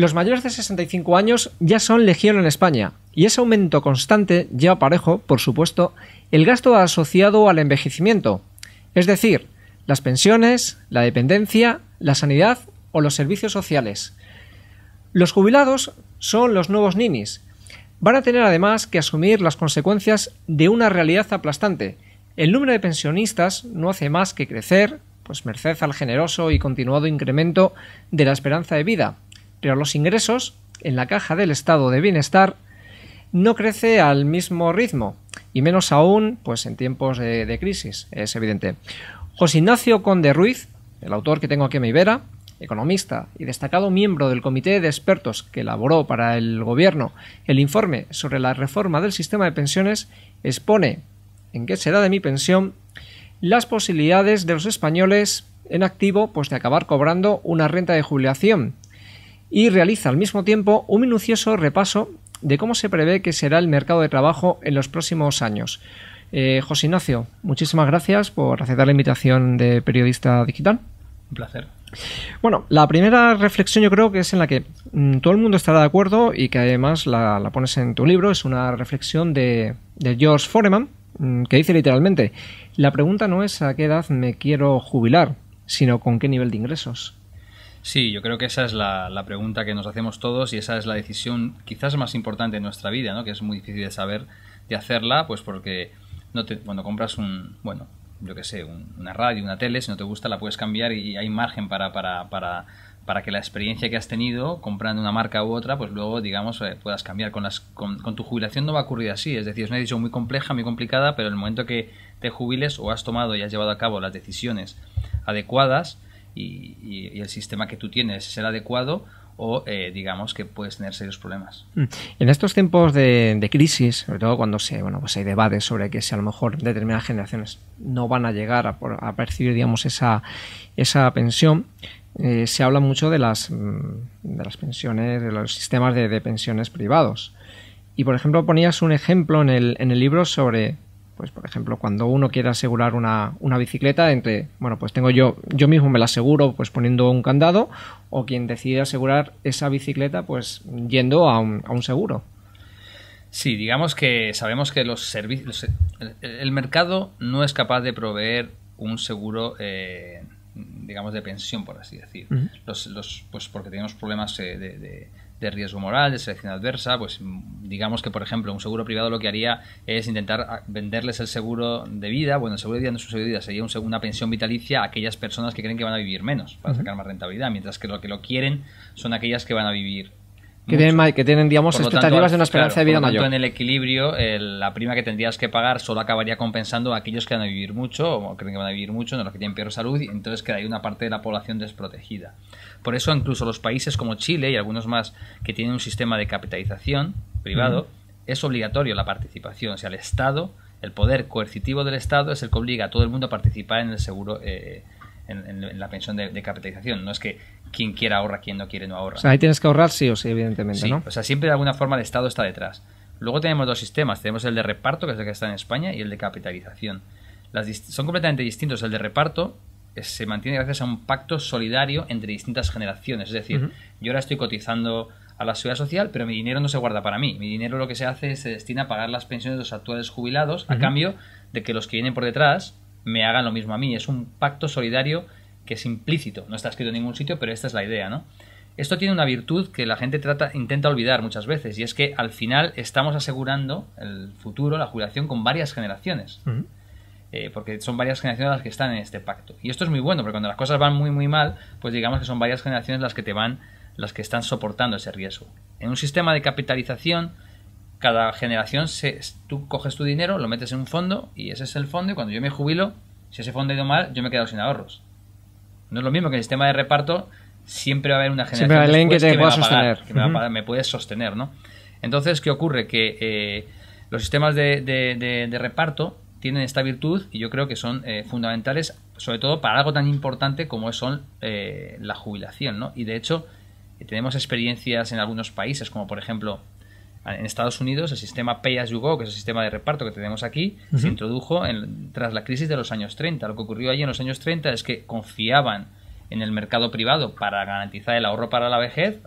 Los mayores de 65 años ya son legión en España, y ese aumento constante lleva parejo, por supuesto, el gasto asociado al envejecimiento, es decir, las pensiones, la dependencia, la sanidad o los servicios sociales. Los jubilados son los nuevos ninis. Van a tener además que asumir las consecuencias de una realidad aplastante. El número de pensionistas no hace más que crecer, pues merced al generoso y continuado incremento de la esperanza de vida, pero los ingresos en la caja del estado de bienestar no crece al mismo ritmo, y menos aún pues, en tiempos de, crisis, es evidente. José Ignacio Conde Ruiz, el autor que tengo aquí a mi vera, economista y destacado miembro del comité de expertos que elaboró para el gobierno el informe sobre la reforma del sistema de pensiones, expone en qué será de mi pensión las posibilidades de los españoles en activo pues de acabar cobrando una renta de jubilación y realiza al mismo tiempo un minucioso repaso de cómo se prevé que será el mercado de trabajo en los próximos años. Eh, José Ignacio, muchísimas gracias por aceptar la invitación de Periodista Digital. Un placer. Bueno, la primera reflexión yo creo que es en la que mm, todo el mundo estará de acuerdo y que además la, pones en tu libro, es una reflexión de, George Foreman, mm, que dice literalmente, la pregunta no es a qué edad me quiero jubilar, sino con qué nivel de ingresos. Sí, yo creo que esa es la, la, pregunta que nos hacemos todos y esa es la decisión quizás más importante en nuestra vida, ¿no? Que es muy difícil de saber de hacerla, pues porque no te, cuando compras un, bueno, yo que sé, una radio, una tele, si no te gusta la puedes cambiar y hay margen para, para, para, para que la experiencia que has tenido comprando una marca u otra, pues luego, digamos, eh, puedas cambiar. Con, las, con, con, tu jubilación no va a ocurrir así, es decir, es una decisión muy compleja, muy complicada, pero en el momento que te jubiles o has tomado y has llevado a cabo las decisiones adecuadas, y, el sistema que tú tienes es el adecuado o eh, digamos que puedes tener serios problemas. Mm. En estos tiempos de, crisis, sobre todo cuando se, bueno, pues hay debates sobre que si a lo mejor determinadas generaciones no van a llegar a, percibir digamos, esa, pensión, eh, se habla mucho de las, mm, de las pensiones, de los sistemas de, pensiones privados. Y por ejemplo ponías un ejemplo en el libro sobre pues por ejemplo, cuando uno quiere asegurar una, bicicleta, entre, bueno, pues tengo yo, yo mismo me la aseguro pues poniendo un candado, o quien decide asegurar esa bicicleta, pues yendo a un, seguro. Sí, digamos que sabemos que los servicios, el, mercado no es capaz de proveer un seguro, eh, digamos, de pensión, por así decir. los, los, pues porque tenemos problemas eh, de de riesgo moral, de selección adversa, pues digamos que, por ejemplo, un seguro privado lo que haría es intentar venderles el seguro de vida. Bueno, el seguro de vida no es un seguro de vida, sería una pensión vitalicia a aquellas personas que creen que van a vivir menos para sacar más rentabilidad, mientras que lo que lo quieren son aquellas que van a vivir que tienen, digamos, expectativas de una esperanza de vida mayor. Tanto, en el equilibrio, la prima que tendrías que pagar solo acabaría compensando a aquellos que van a vivir mucho, o creen que van a vivir mucho, no los que tienen peor salud, y entonces ahí una parte de la población desprotegida. Por eso, incluso los países como Chile y algunos más que tienen un sistema de capitalización privado, es obligatorio la participación. O sea, el Estado, el poder coercitivo del Estado es el que obliga a todo el mundo a participar en el seguro. Eh, en, la pensión de, capitalización. No es que quien quiera ahorra, quien no quiere no ahorra. ahí tienes que ahorrar sí o sí, evidentemente, O sea, siempre de alguna forma el Estado está detrás. Luego tenemos dos sistemas. Tenemos el de reparto, que es el que está en España, y el de capitalización. Las son completamente distintos. El de reparto se mantiene gracias a un pacto solidario entre distintas generaciones. Es decir, yo ahora estoy cotizando a la seguridad social, pero mi dinero no se guarda para mí. Mi dinero lo que se hace es se destina a pagar las pensiones de los actuales jubilados a cambio de que los que vienen por detrás me hagan lo mismo a mí. Es un pacto solidario que es implícito, no está escrito en ningún sitio, pero esta es la idea, ¿no? Esto tiene una virtud que la gente trata, intenta olvidar muchas veces, y es que al final estamos asegurando el futuro, la jubilación, con varias generaciones. Eh, porque son varias generaciones las que están en este pacto. Y esto es muy bueno, porque cuando las cosas van muy, muy mal, pues digamos que son varias generaciones las que te van, las que están soportando ese riesgo. En un sistema de capitalización, cada generación se, tú coges tu dinero, lo metes en un fondo y ese es el fondo y cuando yo me jubilo, si ese fondo ha ido mal, yo me he quedado sin ahorros. No es lo mismo que el sistema de reparto, siempre va a haber una generación que, me va a sostener. me, puede sostener, ¿no? Entonces, ¿qué ocurre? Que eh, los sistemas de, reparto tienen esta virtud y yo creo que son eh, fundamentales, sobre todo para algo tan importante como son eh, la jubilación, ¿no? Y de hecho, tenemos experiencias en algunos países, como por ejemplo en Estados Unidos, el sistema Pay as you go, que es el sistema de reparto que tenemos aquí, se introdujo tras la crisis de los años 30. Lo que ocurrió allí en los años 30 es que confiaban en el mercado privado para garantizar el ahorro para la vejez,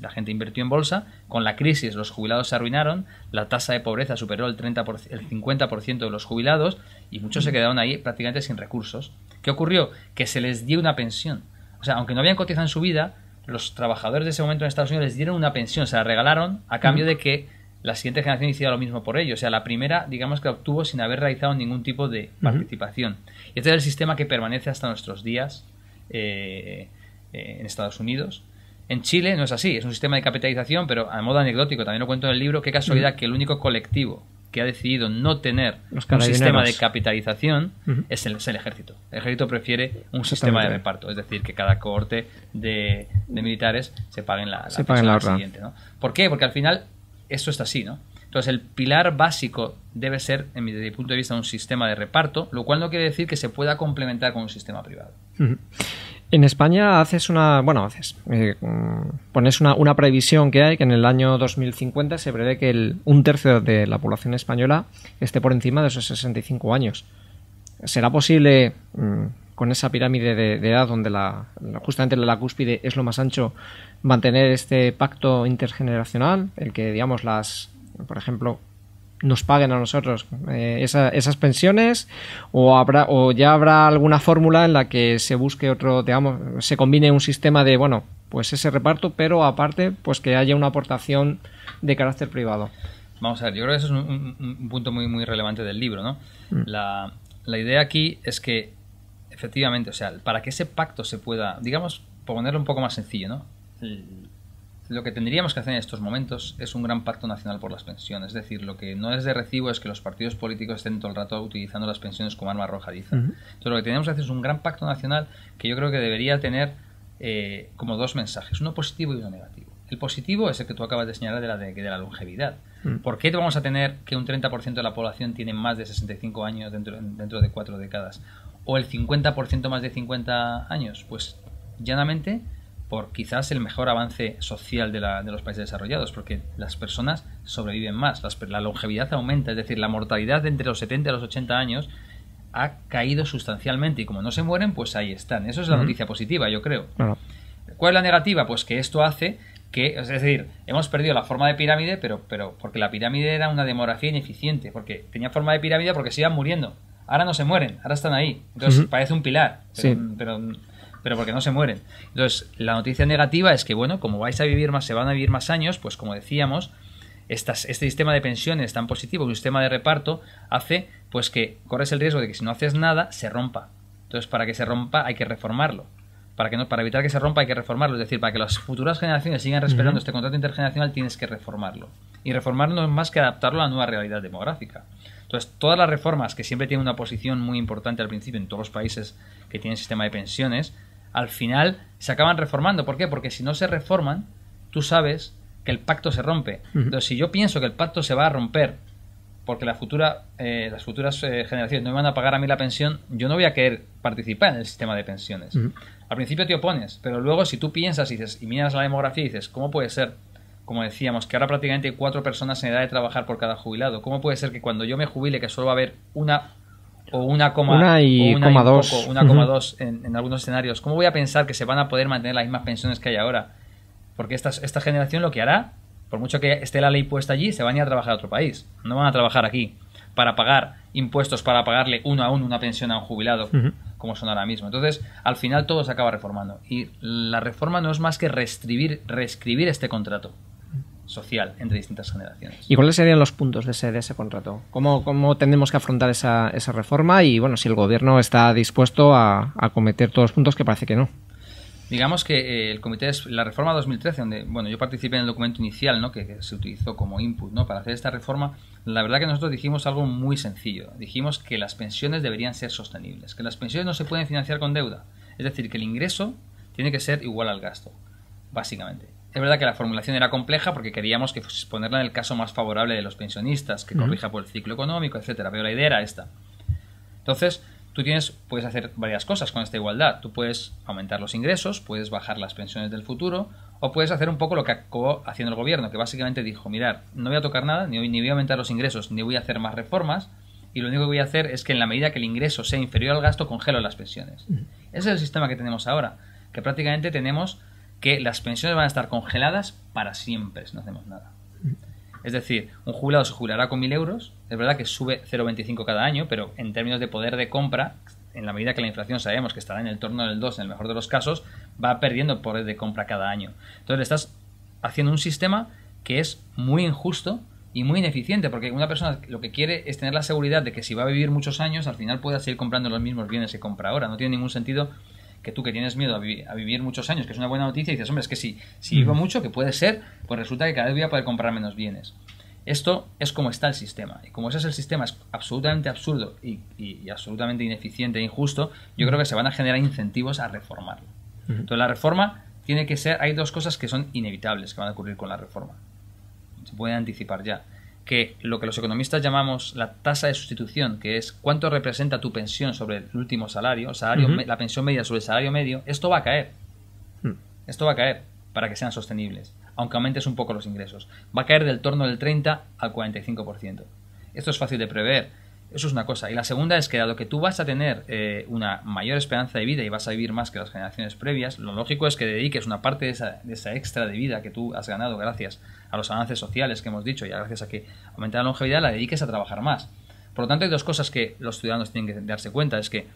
la gente invirtió en bolsa, con la crisis los jubilados se arruinaron, la tasa de pobreza superó el, 30 el 50% de los jubilados y muchos se quedaron ahí prácticamente sin recursos. ¿Qué ocurrió? Que se les dio una pensión. O sea, aunque no habían cotizado en su vida, los trabajadores de ese momento en Estados Unidos les dieron una pensión, se la regalaron a cambio de que la siguiente generación hiciera lo mismo por ellos. O sea, la primera, digamos que obtuvo sin haber realizado ningún tipo de participación. Y este es el sistema que permanece hasta nuestros días eh, eh, en Estados Unidos. En Chile no es así, es un sistema de capitalización, pero a modo anecdótico, también lo cuento en el libro, qué casualidad que el único colectivo que ha decidido no tener un sistema de capitalización es, el, ejército. El ejército prefiere un sistema de reparto, es decir, que cada cohorte de, militares se paguen la, la, siguiente. ¿no? ¿Por qué? Porque al final esto está así, ¿no? Entonces, el pilar básico debe ser, desde mi punto de vista, un sistema de reparto, lo cual no quiere decir que se pueda complementar con un sistema privado. En España haces una, bueno, haces, eh, mm, pones una, una, previsión que hay que en el año 2050 se prevé que el, un tercio de la población española esté por encima de esos 65 años. ¿Será posible mm, con esa pirámide de, de edad donde la, justamente la cúspide es lo más ancho mantener este pacto intergeneracional, el que digamos las, por ejemplo, nos paguen a nosotros eh, esas pensiones o habrá o ya habrá alguna fórmula en la que se busque otro digamos se combine un sistema de bueno pues ese reparto pero aparte pues que haya una aportación de carácter privado vamos a ver yo creo que eso es un, punto muy muy relevante del libro no mm. la, idea aquí es que efectivamente o sea para que ese pacto se pueda digamos ponerlo un poco más sencillo no lo que tendríamos que hacer en estos momentos es un gran pacto nacional por las pensiones. Es decir, lo que no es de recibo es que los partidos políticos estén todo el rato utilizando las pensiones como arma arrojadiza. Entonces, lo que tenemos que hacer es un gran pacto nacional que yo creo que debería tener eh, como dos mensajes, uno positivo y uno negativo. El positivo es el que tú acabas de señalar de la, de, la longevidad. ¿Por qué vamos a tener que un 30% de la población tiene más de 65 años dentro, dentro de cuatro décadas? ¿O el 50% más de 50 años? Pues llanamente por quizás el mejor avance social de, los países desarrollados, porque las personas sobreviven más, la longevidad aumenta, es decir, la mortalidad entre los 70 y los 80 años ha caído sustancialmente y como no se mueren, pues ahí están. Eso es la noticia positiva, yo creo. ¿Cuál es la negativa? Pues que esto hace que, es decir, hemos perdido la forma de pirámide, pero, pero porque la pirámide era una demografía ineficiente, porque tenía forma de pirámide porque se iban muriendo. Ahora no se mueren, ahora están ahí. Entonces parece un pilar, pero pero porque no se mueren. Entonces, la noticia negativa es que, bueno, como vais a vivir más, se van a vivir más años, pues como decíamos, este sistema de pensiones tan positivo, un sistema de reparto, hace pues que corres el riesgo de que si no haces nada, se rompa. Entonces, para que se rompa hay que reformarlo. Para, que no, para evitar que se rompa hay que reformarlo. Es decir, para que las futuras generaciones sigan respetando este contrato intergeneracional tienes que reformarlo. Y reformarlo no es más que adaptarlo a la nueva realidad demográfica. Entonces, todas las reformas que siempre tienen una posición muy importante al principio en todos los países que tienen sistema de pensiones, al final se acaban reformando. ¿Por qué? Porque si no se reforman, tú sabes que el pacto se rompe. Pero Entonces, si yo pienso que el pacto se va a romper porque la futura, eh, las futuras eh, generaciones no me van a pagar a mí la pensión, yo no voy a querer participar en el sistema de pensiones. Al principio te opones, pero luego si tú piensas y, dices, y miras la demografía y dices, ¿cómo puede ser? Como decíamos, que ahora prácticamente hay cuatro personas en edad de trabajar por cada jubilado. ¿Cómo puede ser que cuando yo me jubile, que solo va a haber una o una coma, una y, coma dos. una en, algunos escenarios. ¿Cómo voy a pensar que se van a poder mantener las mismas pensiones que hay ahora? Porque esta, generación lo que hará, por mucho que esté la ley puesta allí, se van a ir a trabajar a otro país. No van a trabajar aquí para pagar impuestos, para pagarle uno a uno una pensión a un jubilado, como son ahora mismo. Entonces, al final todo se acaba reformando. Y la reforma no es más que reescribir, reescribir este contrato social entre distintas generaciones. ¿Y cuáles serían los puntos de ese, de ese contrato? ¿Cómo, ¿Cómo tendremos que afrontar esa, esa reforma y bueno, si el gobierno está dispuesto a cometer todos los puntos que parece que no? Digamos que eh, el comité es la reforma 2013, donde bueno yo participé en el documento inicial, ¿no? que, se utilizó como input, para hacer esta reforma. La verdad que nosotros dijimos algo muy sencillo. Dijimos que las pensiones deberían ser sostenibles, que las pensiones no se pueden financiar con deuda, es decir, que el ingreso tiene que ser igual al gasto, básicamente. Es verdad que la formulación era compleja porque queríamos que ponerla en el caso más favorable de los pensionistas, que corrija por el ciclo económico, etcétera. Pero la idea era esta. Entonces, tú tienes, puedes hacer varias cosas con esta igualdad. Tú puedes aumentar los ingresos, puedes bajar las pensiones del futuro, o puedes hacer un poco lo que acabó haciendo el gobierno, que básicamente dijo, mirad, no voy a tocar nada, ni, ni voy a aumentar los ingresos, ni voy a hacer más reformas, y lo único que voy a hacer es que en la medida que el ingreso sea inferior al gasto, congelo las pensiones. Ese es el sistema que tenemos ahora, que prácticamente tenemos que las pensiones van a estar congeladas para siempre si no hacemos nada. Es decir, un jubilado se jubilará con 1.000 euros, es verdad que sube 0,25 cada año, pero en términos de poder de compra, en la medida que la inflación sabemos que estará en el torno del 2 en el mejor de los casos, va perdiendo poder de compra cada año. Entonces le estás haciendo un sistema que es muy injusto y muy ineficiente, porque una persona lo que quiere es tener la seguridad de que si va a vivir muchos años, al final pueda seguir comprando los mismos bienes que compra ahora. No tiene ningún sentido que tú que tienes miedo a, vivir muchos años, que es una buena noticia, y dices, hombre, es que si, vivo mucho, que puede ser, pues resulta que cada vez voy a poder comprar menos bienes. Esto es como está el sistema. Y como ese es el sistema, es absolutamente absurdo y, absolutamente ineficiente e injusto, yo creo que se van a generar incentivos a reformarlo. Entonces la reforma tiene que ser, hay dos cosas que son inevitables que van a ocurrir con la reforma. Se pueden anticipar ya que lo que los economistas llamamos la tasa de sustitución, que es cuánto representa tu pensión sobre el último salario, salario la pensión media sobre el salario medio, esto va a caer. Hmm. Esto va a caer para que sean sostenibles, aunque aumentes un poco los ingresos. Va a caer del torno del 30 al 45%. Esto es fácil de prever eso es una cosa. Y la segunda es que dado que tú vas a tener eh, una mayor esperanza de vida y vas a vivir más que las generaciones previas, lo lógico es que dediques una parte de esa, de esa extra de vida que tú has ganado gracias a los avances sociales que hemos dicho y gracias a que aumenta la longevidad, la dediques a trabajar más. Por lo tanto, hay dos cosas que los ciudadanos tienen que darse cuenta. Es que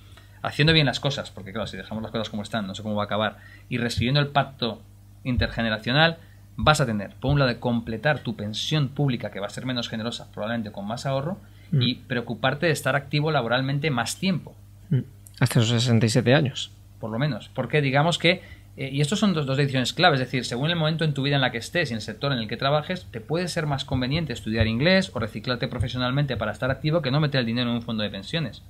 haciendo bien las cosas, porque claro, si dejamos las cosas como están, no sé cómo va a acabar, y recibiendo el pacto intergeneracional, vas a tener, por un lado, de completar tu pensión pública, que va a ser menos generosa, probablemente con más ahorro, mm. y preocuparte de estar activo laboralmente más tiempo. Mm. Hasta los 67 años. Por lo menos. Porque digamos que eh, y estos son dos, dos, decisiones claves, es decir, según el momento en tu vida en la que estés y el sector en el que trabajes, te puede ser más conveniente estudiar inglés o reciclarte profesionalmente para estar activo que no meter el dinero en un fondo de pensiones.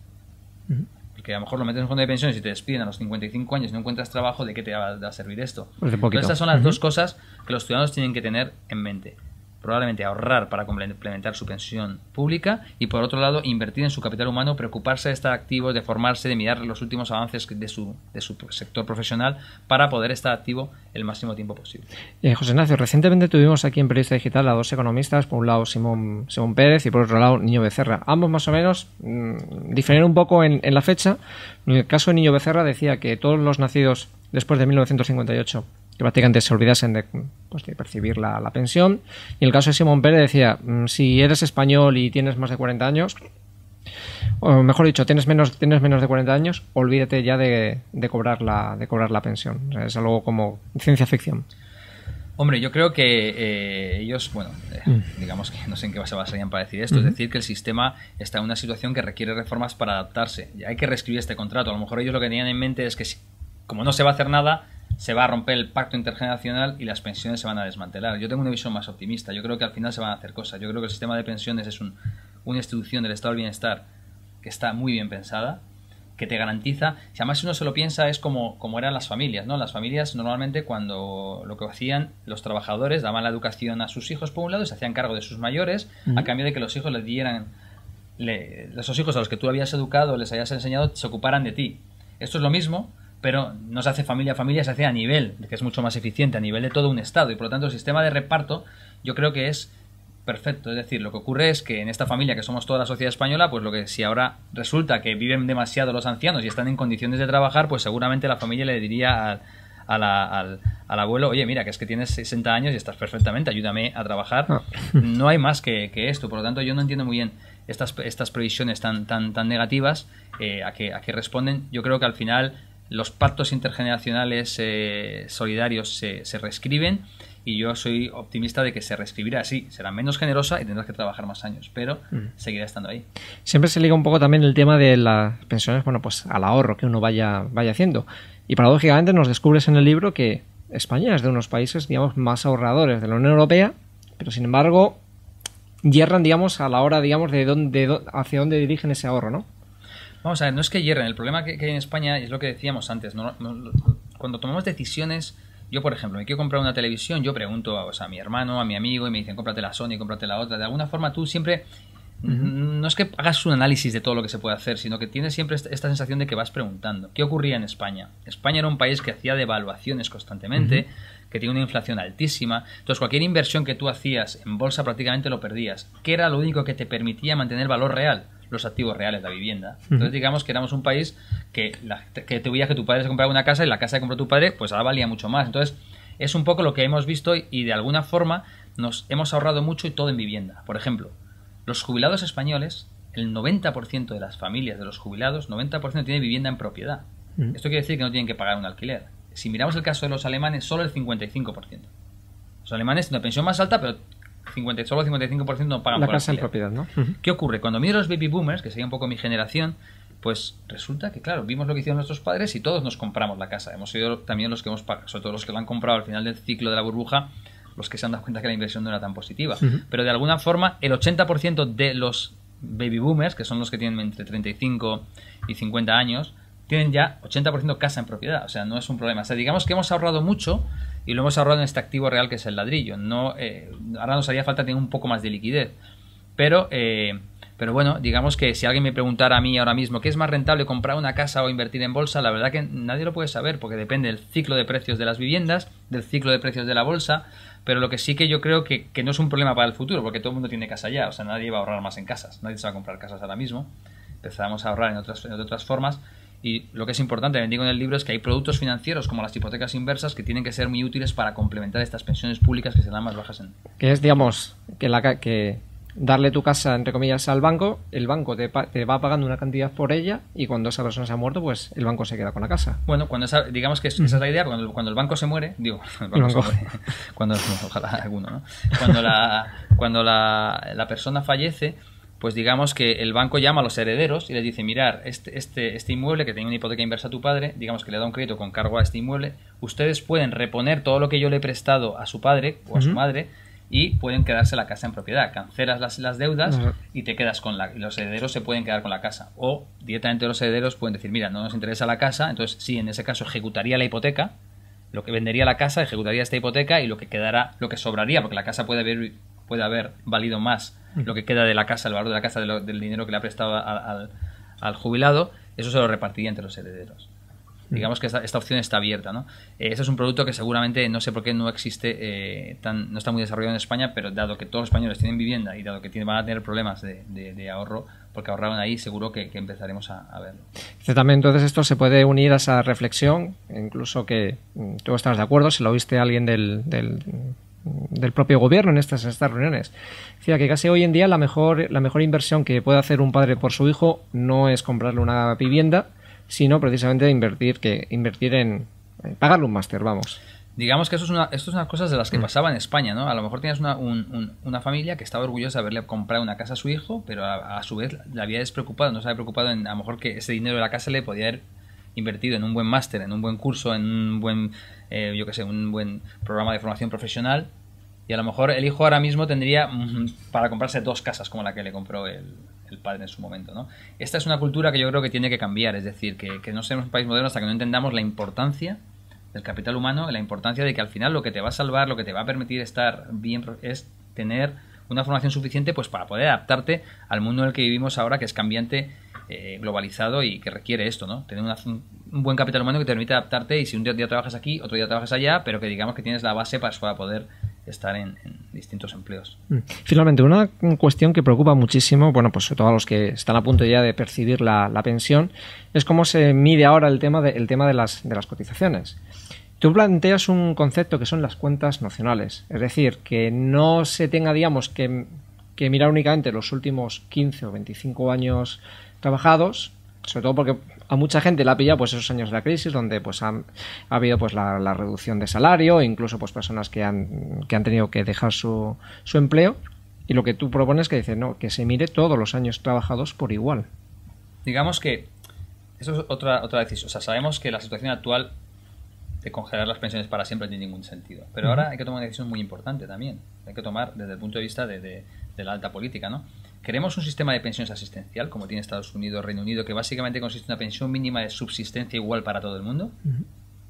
Mm que a lo mejor lo metes en un fondo de pensiones y te despiden a los 55 años y no encuentras trabajo, ¿de qué te va a servir esto? Pues son las dos cosas que los ciudadanos tienen que tener en mente probablemente ahorrar para complementar su pensión pública y por otro lado invertir en su capital humano, preocuparse de estar activo, de formarse, de mirar los últimos avances de su, de su sector profesional para poder estar activo el máximo tiempo posible. Eh, José Ignacio, recientemente tuvimos aquí en Periodista Digital a dos economistas, por un lado Simón, Simón Pérez y por otro lado Niño Becerra. Ambos más o menos mm, diferir un poco en, en la fecha. En el caso de Niño Becerra decía que todos los nacidos después de 1958 que prácticamente se olvidasen de, pues, percibir la, pensión. Y el caso de Simón Pérez decía, mm, si eres español y tienes más de 40 años, o mejor dicho, tienes menos, tienes menos de 40 años, olvídate ya de, cobrar, la, de cobrar la pensión. es algo como ciencia ficción. Hombre, yo creo que eh, ellos, bueno, eh, mm. digamos que no sé en qué base basarían para decir esto, es decir, que el sistema está en una situación que requiere reformas para adaptarse. Hay que reescribir este contrato. A lo mejor ellos lo que tenían en mente es que si como no se va a hacer nada, se va a romper el pacto intergeneracional y las pensiones se van a desmantelar. Yo tengo una visión más optimista. Yo creo que al final se van a hacer cosas. Yo creo que el sistema de pensiones es una institución del estado del bienestar que está muy bien pensada, que te garantiza. Si además uno se lo piensa, es como, como eran las familias, ¿no? Las familias normalmente cuando lo que hacían los trabajadores daban la educación a sus hijos por un lado y se hacían cargo de sus mayores a cambio de que los hijos les dieran, le, hijos a los que tú habías educado, les hayas enseñado, se ocuparan de ti. Esto es lo mismo, pero no se hace familia a familia, se hace a nivel, que es mucho más eficiente, a nivel de todo un Estado. Y por lo tanto, el sistema de reparto yo creo que es perfecto. Es decir, lo que ocurre es que en esta familia, que somos toda la sociedad española, pues lo que si ahora resulta que viven demasiado los ancianos y están en condiciones de trabajar, pues seguramente la familia le diría al, abuelo, oye, mira, que es que tienes 60 años y estás perfectamente, ayúdame a trabajar. Ah. No hay más que, esto, por lo tanto yo no entiendo muy bien estas, estas previsiones tan, tan, tan negativas eh, a, qué a qué responden. Yo creo que al final los pactos intergeneracionales eh, solidarios se, reescriben y yo soy optimista de que se reescribirá así, será menos generosa y tendrás que trabajar más años, pero mm. seguirá estando ahí. Siempre se liga un poco también el tema de las pensiones, bueno, pues al ahorro que uno vaya, vaya haciendo. Y paradójicamente nos descubres en el libro que España es de unos países, digamos, más ahorradores de la Unión Europea, pero sin embargo, yerran, digamos, a la hora, digamos, de dónde, hacia dónde dirigen ese ahorro, ¿no? Vamos a ver, no es que hierren, el problema que, hay en España es lo que decíamos antes. Cuando tomamos decisiones, yo por ejemplo, me quiero comprar una televisión, yo pregunto a, mi hermano, a mi amigo y me dicen, cómprate la Sony, cómprate la otra. De alguna forma tú siempre no es que hagas un análisis de todo lo que se puede hacer, sino que tienes siempre esta sensación de que vas preguntando. ¿Qué ocurría en España? España era un país que hacía devaluaciones constantemente, que tenía una inflación altísima. Entonces, cualquier inversión que tú hacías en bolsa prácticamente lo perdías. ¿Qué era lo único que te permitía mantener valor real? los activos reales, de la vivienda. Entonces digamos que éramos un país que, la, que te que tu padre se compraba una casa y la casa que compró tu padre pues ahora valía mucho más. Entonces es un poco lo que hemos visto y, de alguna forma nos hemos ahorrado mucho y todo en vivienda. Por ejemplo, los jubilados españoles, el 90% de las familias de los jubilados, 90% tiene vivienda en propiedad. Esto quiere decir que no tienen que pagar un alquiler. Si miramos el caso de los alemanes, solo el 55%. Los alemanes tienen una pensión más alta, pero 50, solo 55% no pagan la casa en propiedad, ¿no? ¿Qué ocurre? Cuando miro los baby boomers, que sería un poco mi generación, pues resulta que, claro, vimos lo que hicieron nuestros padres y todos nos compramos la casa. Hemos sido también los que hemos pagado, sobre todo los que lo han comprado al final del ciclo de la burbuja, los que se han dado cuenta que la inversión no era tan positiva. Pero de alguna forma, el 80% de los baby boomers, que son los que tienen entre 35 y 50 años, tienen ya 80% casa en propiedad. O sea, no es un problema. O sea, digamos que hemos ahorrado mucho y lo hemos ahorrado en este activo real que es el ladrillo. No, eh, ahora nos haría falta tener un poco más de liquidez. Pero, eh, pero bueno, digamos que si alguien me preguntara a mí ahora mismo qué es más rentable comprar una casa o invertir en bolsa, la verdad que nadie lo puede saber porque depende del ciclo de precios de las viviendas, del ciclo de precios de la bolsa. Pero lo que sí que yo creo que, no es un problema para el futuro, porque todo el mundo tiene casa ya, o sea, nadie va a ahorrar más en casas, nadie se va a comprar casas ahora mismo, empezamos a ahorrar en otras, en otras formas, y lo que es importante, también digo en el libro, es que hay productos financieros como las hipotecas inversas que tienen que ser muy útiles para complementar estas pensiones públicas que se dan más bajas en... Que es, digamos, que, la, que darle tu casa, entre comillas, al banco, el banco te, va pagando una cantidad por ella y cuando esa persona se ha muerto, pues el banco se queda con la casa. Bueno, cuando digamos que esa es la idea, cuando el, banco se muere, digo, el Se cuando, Cuando la, cuando la, la persona fallece, pues digamos que el banco llama a los herederos y les dice, mirar, este, este, este, inmueble que tiene una hipoteca inversa a tu padre, digamos que le da un crédito con cargo a este inmueble, ustedes pueden reponer todo lo que yo le he prestado a su padre o a su madre y pueden quedarse la casa en propiedad. Cancelas las, las deudas y te quedas con la... Los herederos se pueden quedar con la casa. O directamente los herederos pueden decir, mira, no nos interesa la casa, entonces sí, en ese caso ejecutaría la hipoteca, lo que vendería la casa, ejecutaría esta hipoteca y lo que quedará, lo que sobraría, porque la casa puede haber puede haber valido más lo que queda de la casa, el valor de la casa, del dinero que le ha prestado al, jubilado, eso se lo repartiría entre los herederos. Digamos que esta, opción está abierta. ¿no? Eh, es un producto que seguramente no sé por qué no existe, eh, no está muy desarrollado en España, pero dado que todos los españoles tienen vivienda y dado que tienen, van a tener problemas de, ahorro, porque ahorraron ahí, seguro que, empezaremos a, verlo. También entonces esto se puede unir a esa reflexión, incluso que mm, todos estamos de acuerdo, si lo viste alguien del del propio gobierno en estas, estas reuniones. Decía que casi hoy en día la mejor, la mejor inversión que puede hacer un padre por su hijo no es comprarle una vivienda, sino precisamente invertir, que, invertir en, pagarle un máster, vamos. Digamos que eso es una, esto es una cosas de las que mm. pasaba en España, ¿no? A lo mejor tenías una, una, familia que estaba orgullosa de haberle comprado una casa a su hijo, pero a, su vez la había despreocupado, no se había preocupado en a lo mejor que ese dinero de la casa le podía haber invertido en un buen máster, en un buen curso, en un buen eh, yo que sé, un buen programa de formación profesional. Y a lo mejor el hijo ahora mismo tendría mm, para comprarse dos casas como la que le compró el, padre en su momento. ¿no? Esta es una cultura que yo creo que tiene que cambiar, es decir, que, no seamos un país moderno hasta que no entendamos la importancia del capital humano, la importancia de que al final lo que te va a salvar, lo que te va a permitir estar bien es tener una formación suficiente pues para poder adaptarte al mundo en el que vivimos ahora que es cambiante, eh, globalizado y que requiere esto, ¿no? Tener una, un buen capital humano que te permite adaptarte y si un día, trabajas aquí, otro día trabajas allá, pero que digamos que tienes la base para, poder estar en, distintos empleos. Mm. Finalmente, una cuestión que preocupa muchísimo, bueno, pues sobre todo a los que están a punto ya de percibir la, pensión, es cómo se mide ahora el tema de, el tema de las, de las cotizaciones. Tú planteas un concepto que son las cuentas nacionales... es decir, que no se tenga, digamos, que, que mirar únicamente los últimos 15 o 25 años trabajados, sobre todo porque a mucha gente la ha pillado pues esos años de la crisis donde pues han, ha habido pues la, reducción de salario incluso pues personas que han, que han tenido que dejar su, su empleo y lo que tú propones que dice no que se mire todos los años trabajados por igual digamos que eso es otra otra decisión o sea sabemos que la situación actual de congelar las pensiones para siempre no tiene ningún sentido pero ahora hay que tomar una decisión muy importante también hay que tomar desde el punto de vista de la alta política no ¿Queremos un sistema de pensiones asistencial como tiene Estados Unidos, Reino Unido, que básicamente consiste en una pensión mínima de subsistencia igual para todo el mundo?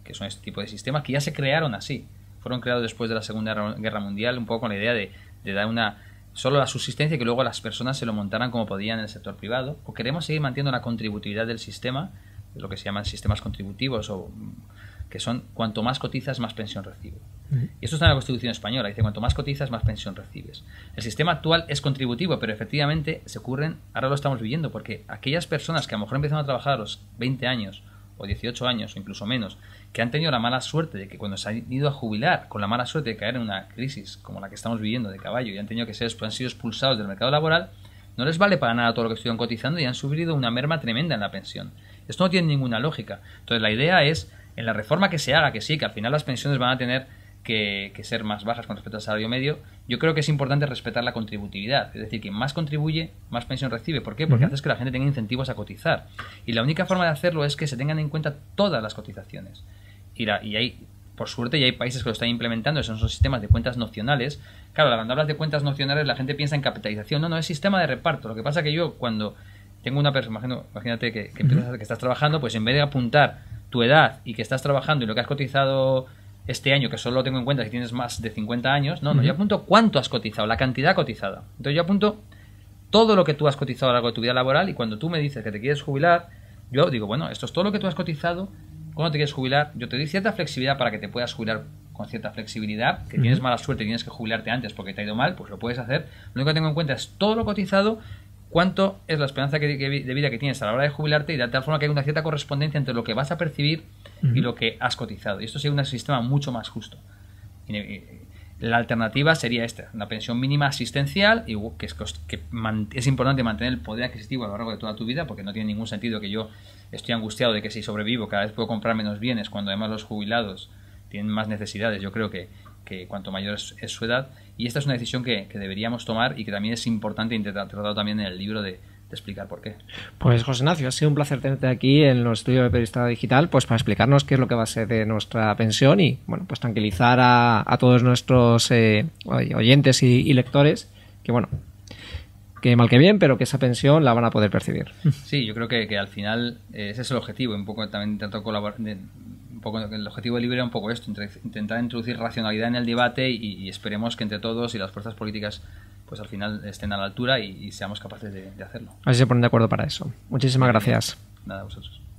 Que son este tipo de sistemas que ya se crearon así. Fueron creados después de la Segunda Guerra Mundial, un poco con la idea de, dar una solo la subsistencia y que luego las personas se lo montaran como podían en el sector privado. O queremos seguir manteniendo la contributividad del sistema, lo que se llaman sistemas contributivos o que son cuanto más cotizas, más pensión recibo. Y esto está en la Constitución española, dice cuanto más cotizas, más pensión recibes. El sistema actual es contributivo, pero efectivamente se ocurren, ahora lo estamos viviendo, porque aquellas personas que a lo mejor empezaron a trabajar a los 20 años o 18 años o incluso menos, que han tenido la mala suerte de que cuando se han ido a jubilar, con la mala suerte de caer en una crisis como la que estamos viviendo de caballo y han tenido que ser, sido expulsados del mercado laboral, no les vale para nada todo lo que estuvieron cotizando y han sufrido una merma tremenda en la pensión. Esto no tiene ninguna lógica. Entonces la idea es en la reforma que se haga, que sí, que al final las pensiones van a tener que, ser más bajas con respecto al salario medio, yo creo que es importante respetar la contributividad. Es decir, que más contribuye, más pensión recibe. ¿Por qué? Porque hace haces que la gente tenga incentivos a cotizar. Y la única forma de hacerlo es que se tengan en cuenta todas las cotizaciones. Y, la, y hay, por suerte, y hay países que lo están implementando, esos son sistemas de cuentas nocionales. Claro, cuando hablas de cuentas nocionales, la gente piensa en capitalización. No, no, es sistema de reparto. Lo que pasa que yo, cuando tengo una persona, imagínate que, que, que estás trabajando, pues en vez de apuntar tu edad y que estás trabajando y lo que has cotizado este año, que solo lo tengo en cuenta si tienes más de 50 años, no, no, yo apunto cuánto has cotizado, la cantidad cotizada. Entonces yo apunto todo lo que tú has cotizado a lo largo de tu vida laboral y cuando tú me dices que te quieres jubilar, yo digo, bueno, esto es todo lo que tú has cotizado, cuando te quieres jubilar, yo te doy cierta flexibilidad para que te puedas jubilar con cierta flexibilidad, que tienes mala suerte y tienes que jubilarte antes porque te ha ido mal, pues lo puedes hacer. Lo único que tengo en cuenta es todo lo cotizado cuánto es la esperanza de vida que tienes a la hora de jubilarte y de tal forma que hay una cierta correspondencia entre lo que vas a percibir y lo que has cotizado. Y esto sería un sistema mucho más justo. La alternativa sería esta, una pensión mínima asistencial, y uh, que, es, que es importante mantener el poder adquisitivo a lo largo de toda tu vida, porque no tiene ningún sentido que yo estoy angustiado de que si sobrevivo cada vez puedo comprar menos bienes, cuando además los jubilados tienen más necesidades, yo creo que, cuanto mayor es su edad, y esta es una decisión que, deberíamos tomar y que también es importante intentar tratar también en el libro de, explicar por qué. Pues José Ignacio, ha sido un placer tenerte aquí en los estudios de Periodista Digital, pues para explicarnos qué es lo que va a ser de nuestra pensión y bueno, pues tranquilizar a, todos nuestros eh, oyentes y, lectores que bueno, que mal que bien, pero que esa pensión la van a poder percibir. Sí, yo creo que, al final eh, ese es el objetivo, un poco también intento colaborar, el objetivo del libro un poco esto, intentar introducir racionalidad en el debate y, esperemos que entre todos y las fuerzas políticas pues al final estén a la altura y, seamos capaces de, hacerlo. Así se ponen de acuerdo para eso. Muchísimas gracias. Nada, vosotros.